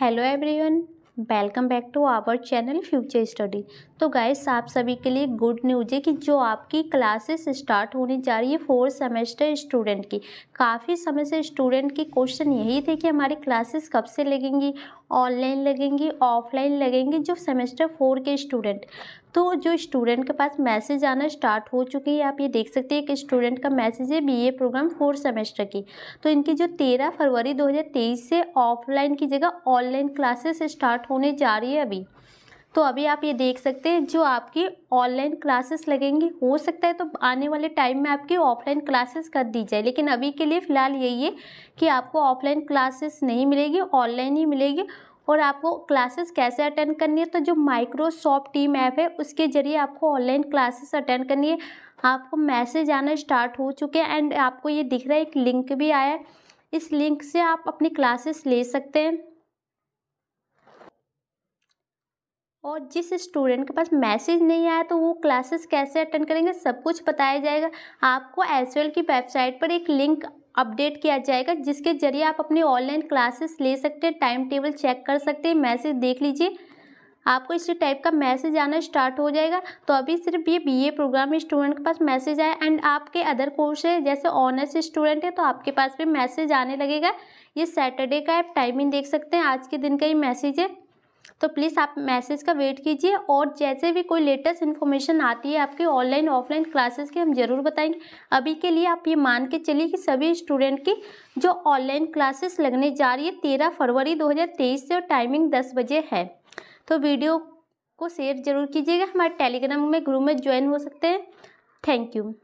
hello everyone welcome back to our channel future study तो guys आप सभी के लिए गुड न्यूज है कि जो आपकी क्लासेस स्टार्ट होने जा रही है फोर्थ सेमेस्टर स्टूडेंट की काफ़ी समय से स्टूडेंट की क्वेश्चन यही थे कि हमारी क्लासेस कब से लगेंगी ऑनलाइन लगेंगी ऑफलाइन लगेंगी जो सेमेस्टर फोर के स्टूडेंट तो जो स्टूडेंट के पास मैसेज आना स्टार्ट हो चुकी है आप ये देख सकते हैं कि स्टूडेंट का मैसेज है बीए प्रोग्राम फोर्थ सेमेस्टर की तो इनकी जो तेरह फरवरी 2023 से ऑफलाइन की जगह ऑनलाइन क्लासेस स्टार्ट स्टार्ट होने जा रही है अभी तो अभी आप ये देख सकते हैं जो आपकी ऑनलाइन क्लासेस लगेंगी हो सकता है तो आने वाले टाइम में आपकी ऑफलाइन क्लासेस कर दी जाए लेकिन अभी के लिए फ़िलहाल यही है कि आपको ऑफलाइन क्लासेस नहीं मिलेगी ऑनलाइन ही मिलेगी और आपको क्लासेस कैसे अटेंड करनी है तो जो माइक्रोसॉफ्ट टीम ऐप है उसके ज़रिए आपको ऑनलाइन क्लासेस अटेंड करनी है आपको मैसेज आना स्टार्ट हो चुके हैं एंड आपको ये दिख रहा है एक लिंक भी आया है इस लिंक से आप अपनी क्लासेस ले सकते हैं और जिस स्टूडेंट के पास मैसेज नहीं आया तो वो क्लासेस कैसे अटेंड करेंगे सब कुछ बताया जाएगा आपको एस की वेबसाइट पर एक लिंक अपडेट किया जाएगा जिसके जरिए आप अपनी ऑनलाइन क्लासेस ले सकते हैं टाइम टेबल चेक कर सकते हैं मैसेज देख लीजिए आपको इसी टाइप का मैसेज आना स्टार्ट हो जाएगा तो अभी सिर्फ ये बीए प्रोग्राम स्टूडेंट के पास मैसेज आया एंड आपके अदर कोर्स है जैसे ऑनर्स स्टूडेंट है तो आपके पास भी मैसेज आने लगेगा ये सैटरडे का आप टाइमिंग देख सकते हैं आज के दिन का ही मैसेज है तो प्लीज़ आप मैसेज का वेट कीजिए और जैसे भी कोई लेटेस्ट इन्फॉर्मेशन आती है आपके ऑनलाइन ऑफलाइन क्लासेस की हम ज़रूर बताएंगे अभी के लिए आप ये मान के चलिए कि सभी स्टूडेंट की जो ऑनलाइन क्लासेस लगने जा रही है तेरह फरवरी 2023 से और टाइमिंग दस बजे है तो वीडियो को शेयर जरूर कीजिएगा हमारे टेलीग्राम में ग्रुप में ज्वाइन हो सकते हैं थैंक यू